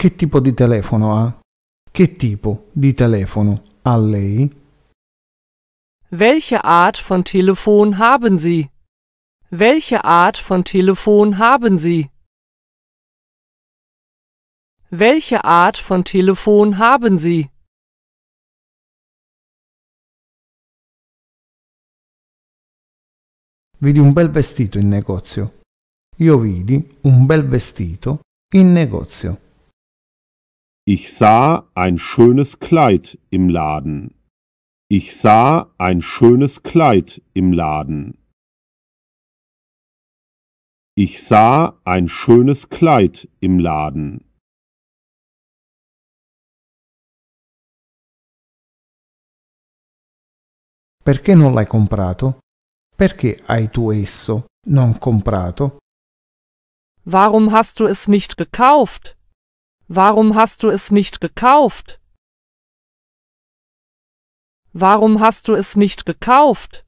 Che tipo di telefono ha? Che tipo di telefono ha lei? Welche Art von Telefon haben Sie? Welche Art von Telefon haben Sie? Welche Art von Telefon haben Sie? Vidi un bel vestito in negozio. Io vidi un bel vestito in negozio. Ich sah ein schönes Kleid im Laden. Ich sah ein schönes Kleid im Laden. Ich sah ein schönes Kleid im Laden. Perché non l'hai comprato? Perché hai tu esso non comprato? Warum hast du es nicht gekauft? Warum hast du es nicht gekauft? Warum hast du es nicht gekauft?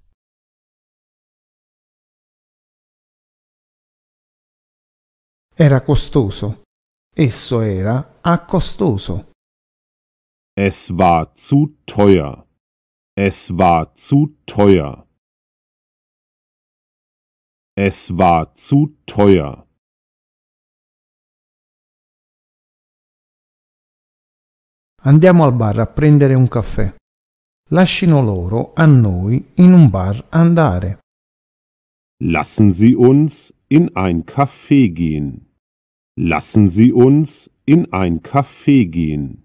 Era costoso. Esso era a costoso. Es war zu teuer. Es war zu teuer. Es war zu teuer. Andiamo al bar a prendere un caffè. Lascino loro a noi in un bar andare. Lassen Sie uns in ein Café gehen. Lassen Sie uns in ein Café gehen.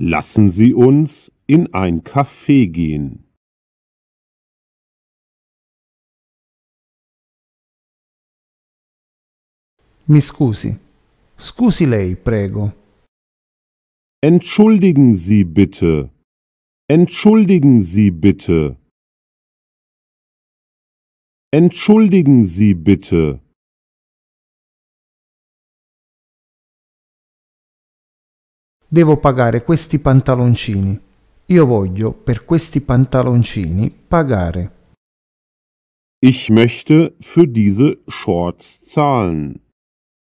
Lassen Sie uns in ein Café gehen. Mi scusi. Scusi lei, prego. Entschuldigen Sie bitte. Entschuldigen Sie bitte. Entschuldigen Sie bitte. Devo pagare questi pantaloncini. Io voglio per questi pantaloncini pagare. Ich möchte für diese Shorts zahlen.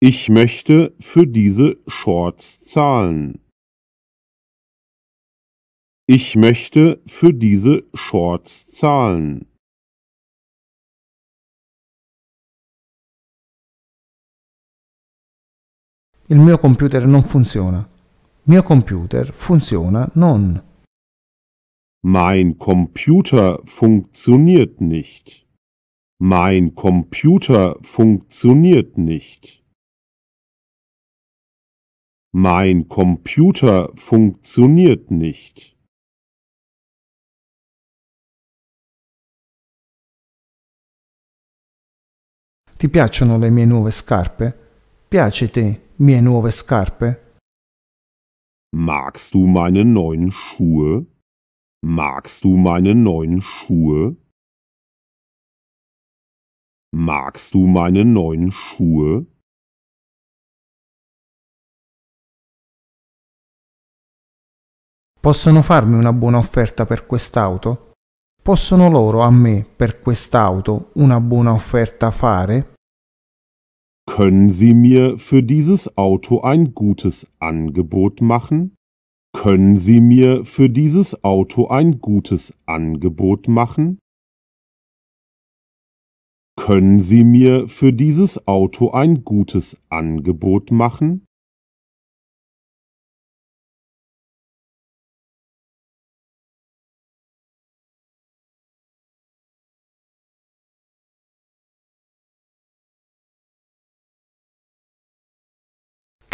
Ich möchte für diese Shorts zahlen. Ich möchte für diese Shorts zahlen. Il mio computer non funziona. Mio computer funziona non. Mein Computer funktioniert nicht. Mein Computer funktioniert nicht. Mein Computer funktioniert nicht. Ti piacciono le mie nuove scarpe? Piace te, mie nuove scarpe? Magst du meine neuen Schuhe? Magst du meine neuen Schuhe? Magst du meine neuen Schuhe? Possono farmi una buona offerta per quest'auto? possono loro a me per quest'auto una buona offerta fare? Können Sie mir für dieses Auto ein gutes Angebot machen? Können Sie mir für dieses Auto ein gutes Angebot machen? Können Sie mir für dieses Auto ein gutes Angebot machen?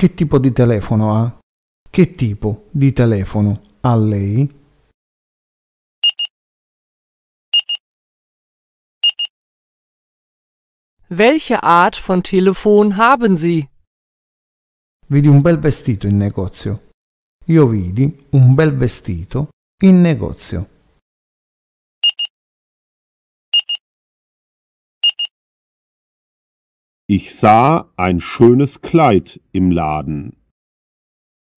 Che tipo di telefono ha? Che tipo di telefono ha lei? Welche Art von Telefon haben Sie? Vidi un bel vestito in negozio. Io vidi un bel vestito in negozio. Ich sah ein schönes Kleid im Laden.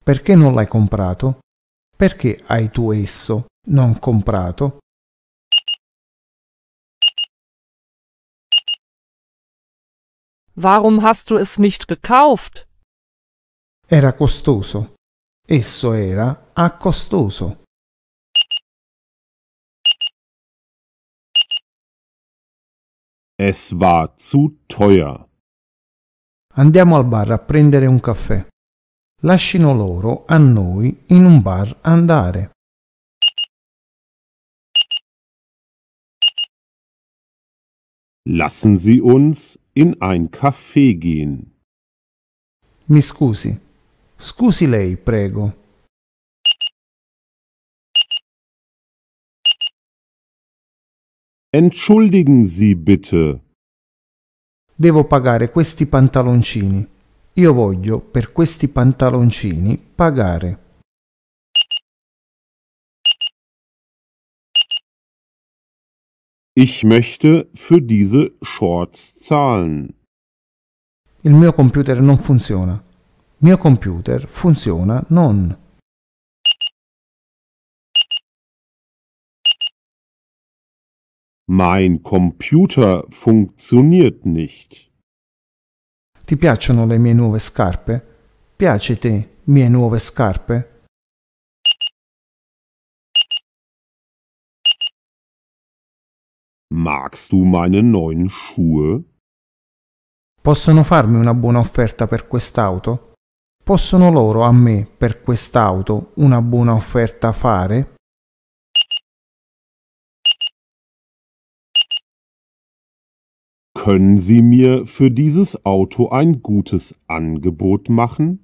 Perché non l'hai comprato? Perché hai tu esso non comprato? Warum hast du es nicht gekauft? Era costoso. Esso era a costoso. Es war zu teuer. Andiamo al bar a prendere un caffè. Lascino loro a noi in un bar andare. Lassen Sie uns in ein Caffè gehen. Mi scusi. Scusi lei, prego. Entschuldigen Sie bitte. Devo pagare questi pantaloncini. Io voglio per questi pantaloncini pagare. Ich möchte für diese Shorts zahlen. Il mio computer non funziona. Mio computer funziona non. Mein Computer funktioniert nicht. Ti piacciono le mie nuove scarpe? Piace te mie nuove scarpe? Magst du meine neuen Schuhe? Possono farmi una buona offerta per quest'auto? Possono loro a me per quest'auto una buona offerta fare? Können Sie mir für dieses Auto ein gutes Angebot machen?